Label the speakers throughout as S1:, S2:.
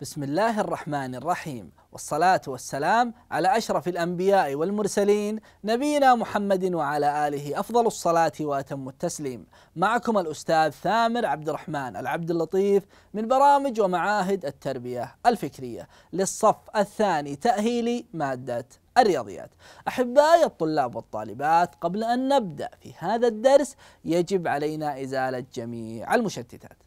S1: بسم الله الرحمن الرحيم والصلاة والسلام على أشرف الأنبياء والمرسلين نبينا محمد وعلى آله أفضل الصلاة وأتم التسليم معكم الأستاذ ثامر عبد الرحمن العبد اللطيف من برامج ومعاهد التربية الفكرية للصف الثاني تأهيلي مادة الرياضيات. احبائي الطلاب والطالبات قبل ان نبدا في هذا الدرس يجب علينا ازاله جميع المشتتات.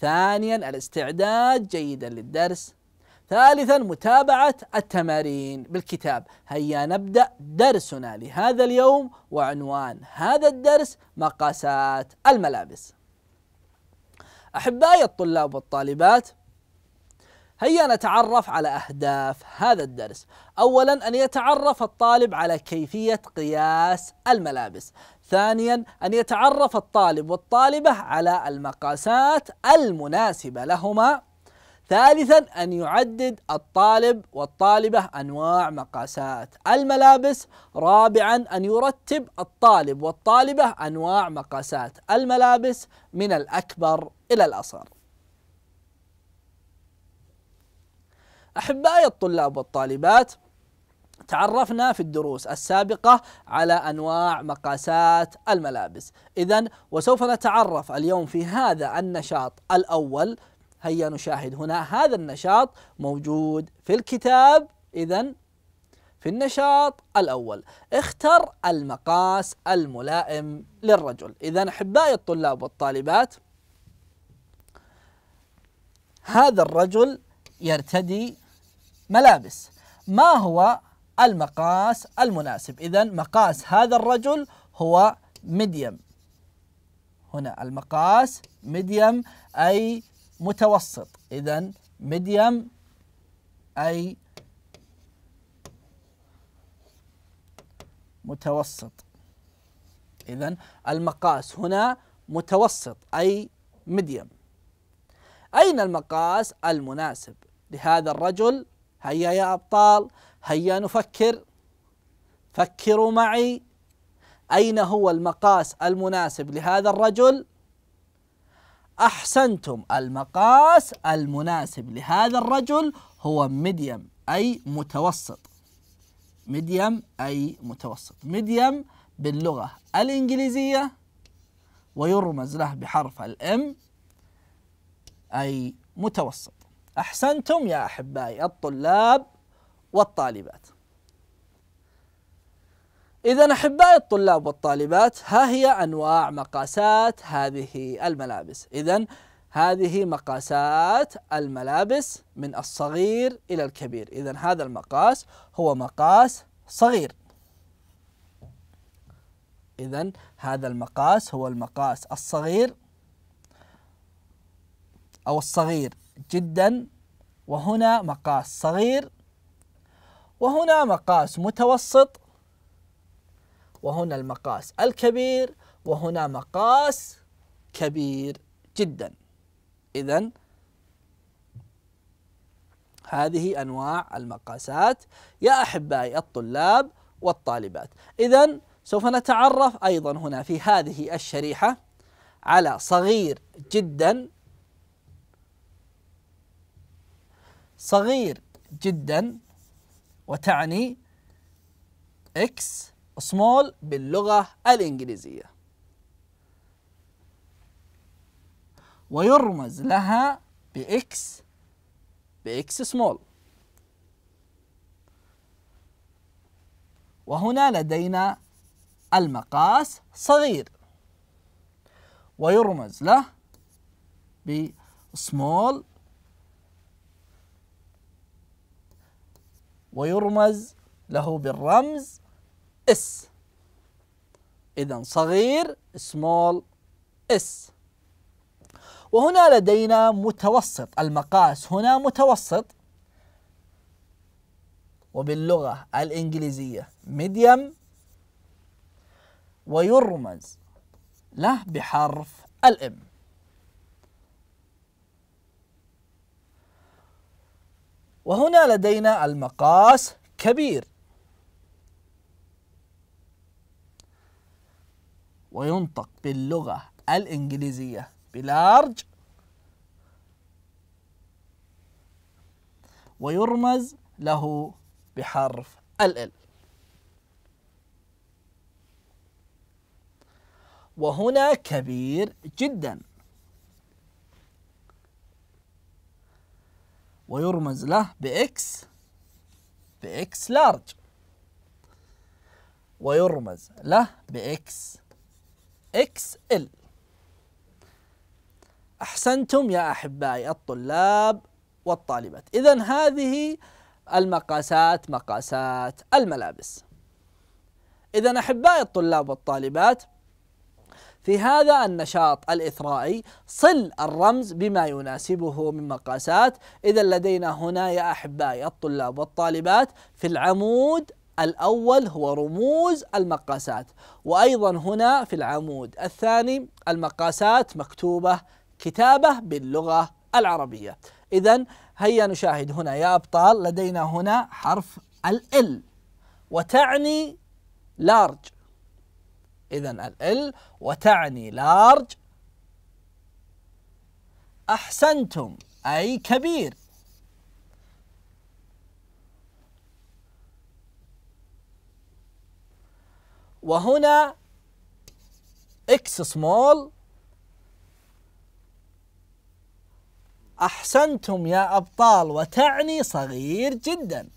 S1: ثانيا الاستعداد جيدا للدرس ثالثا متابعة التمارين بالكتاب هيا نبدأ درسنا لهذا اليوم وعنوان هذا الدرس مقاسات الملابس أحبائي الطلاب والطالبات هيا نتعرف على أهداف هذا الدرس أولا أن يتعرف الطالب على كيفية قياس الملابس ثانيا أن يتعرف الطالب والطالبة على المقاسات المناسبة لهما ثالثا أن يعدد الطالب والطالبة أنواع مقاسات الملابس رابعا أن يرتب الطالب والطالبة أنواع مقاسات الملابس من الأكبر إلى الأصغر أحبائي الطلاب والطالبات تعرفنا في الدروس السابقة على أنواع مقاسات الملابس إذا وسوف نتعرف اليوم في هذا النشاط الأول هيا نشاهد هنا هذا النشاط موجود في الكتاب إذا في النشاط الأول اختر المقاس الملائم للرجل إذا أحبائي الطلاب والطالبات هذا الرجل يرتدي ملابس ما هو المقاس المناسب إذا مقاس هذا الرجل هو ميديم هنا المقاس ميديم أي متوسط إذا ميديم أي متوسط إذا المقاس هنا متوسط أي ميديم أين المقاس المناسب لهذا الرجل هيا يا أبطال هيا نفكر فكروا معي أين هو المقاس المناسب لهذا الرجل أحسنتم المقاس المناسب لهذا الرجل هو ميديم أي متوسط ميديم أي متوسط ميديم باللغة الإنجليزية ويرمز له بحرف الإم أي متوسط أحسنتم يا أحبائي الطلاب والطالبات إذا أحبائي الطلاب والطالبات ها هي أنواع مقاسات هذه الملابس إذا هذه مقاسات الملابس من الصغير إلى الكبير إذا هذا المقاس هو مقاس صغير إذا هذا المقاس هو المقاس الصغير أو الصغير جدا وهنا مقاس صغير وهنا مقاس متوسط وهنا المقاس الكبير وهنا مقاس كبير جدا إذا هذه أنواع المقاسات يا أحبائي الطلاب والطالبات إذا سوف نتعرف أيضا هنا في هذه الشريحة على صغير جدا صغير جدا وتعني اكس سمول باللغة الإنجليزية ويرمز لها بإكس بإكس سمول وهنا لدينا المقاس صغير ويرمز له بسمول ويرمز له بالرمز اس إذا صغير small s وهنا لدينا متوسط المقاس هنا متوسط وباللغة الإنجليزية medium ويرمز له بحرف الام وهنا لدينا المقاس كبير وينطق باللغة الإنجليزية بلارج ويرمز له بحرف ال وهنا كبير جدا ويرمز له بإكس بإكس لارج ويرمز له بإكس إكس إل أحسنتم يا أحبائي الطلاب والطالبات إذا هذه المقاسات مقاسات الملابس إذا أحبائي الطلاب والطالبات في هذا النشاط الإثرائي صل الرمز بما يناسبه من مقاسات إذا لدينا هنا يا أحبائي الطلاب والطالبات في العمود الأول هو رموز المقاسات وأيضا هنا في العمود الثاني المقاسات مكتوبة كتابة باللغة العربية إذا هيا نشاهد هنا يا أبطال لدينا هنا حرف ال وتعني لارج إذا ال وتعني لارج أحسنتم أي كبير وهنا اكس سمول أحسنتم يا أبطال وتعني صغير جداً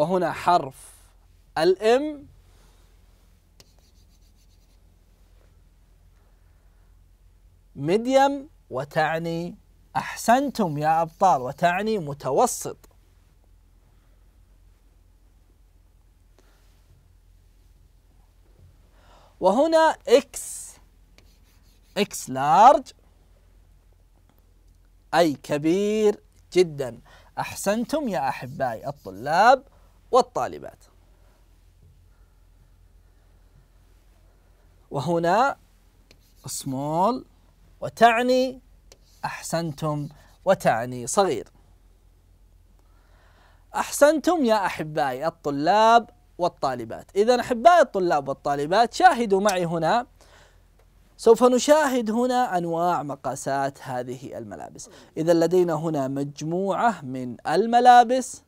S1: وهنا حرف الام ميديم وتعني احسنتم يا ابطال وتعني متوسط وهنا اكس اكس لارج اي كبير جدا احسنتم يا احبائي الطلاب والطالبات وهنا small وتعني أحسنتم وتعني صغير أحسنتم يا أحبائي الطلاب والطالبات إذا أحبائي الطلاب والطالبات شاهدوا معي هنا سوف نشاهد هنا أنواع مقاسات هذه الملابس إذا لدينا هنا مجموعة من الملابس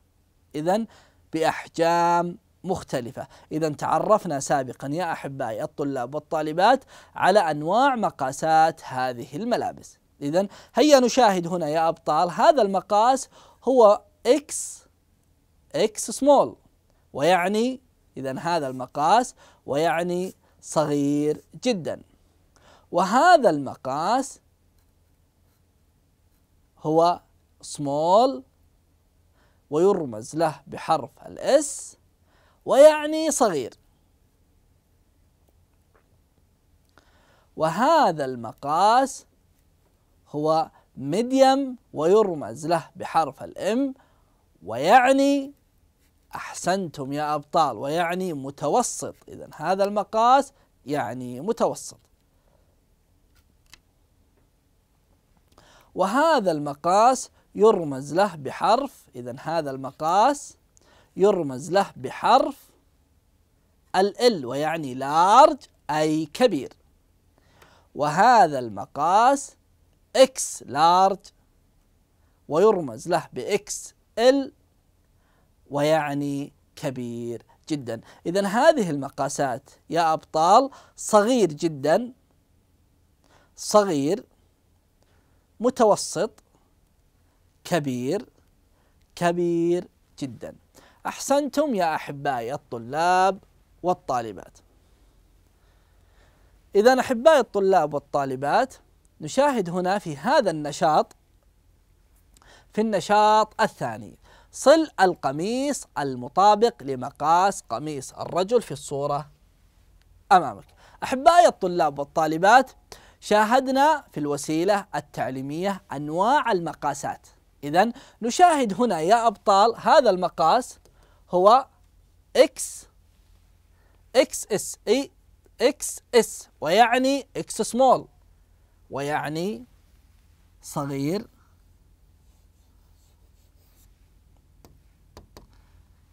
S1: إذا بأحجام مختلفة إذا تعرفنا سابقا يا أحبائي الطلاب والطالبات على أنواع مقاسات هذه الملابس إذا هيا نشاهد هنا يا أبطال هذا المقاس هو إكس إكس سمول ويعني إذا هذا المقاس ويعني صغير جدا وهذا المقاس هو سمول ويرمز له بحرف الاس ويعني صغير وهذا المقاس هو ميديم ويرمز له بحرف الام ويعني احسنتم يا ابطال ويعني متوسط اذا هذا المقاس يعني متوسط وهذا المقاس يرمز له بحرف إذا هذا المقاس يرمز له بحرف ال ويعني لارج أي كبير وهذا المقاس اكس لارج ويرمز له باكس ال ويعني كبير جدا إذا هذه المقاسات يا أبطال صغير جدا صغير متوسط كبير كبير جدا احسنتم يا احبائي الطلاب والطالبات اذا احبائي الطلاب والطالبات نشاهد هنا في هذا النشاط في النشاط الثاني صل القميص المطابق لمقاس قميص الرجل في الصورة أمامك أحبائي الطلاب والطالبات شاهدنا في الوسيلة التعليمية أنواع المقاسات إذا نشاهد هنا يا أبطال هذا المقاس هو إكس إكس إس إي إكس إس ويعني إكس سمول ويعني صغير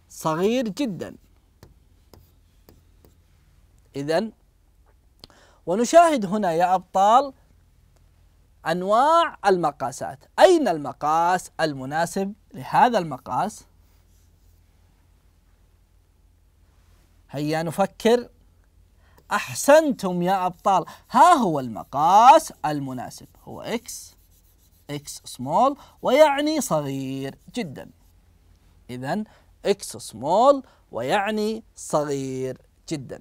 S1: صغير جدا إذا ونشاهد هنا يا أبطال أنواع المقاسات أين المقاس المناسب لهذا المقاس هيا نفكر أحسنتم يا أبطال ها هو المقاس المناسب هو إكس إكس سمول ويعني صغير جدا إذا إكس سمول ويعني صغير جدا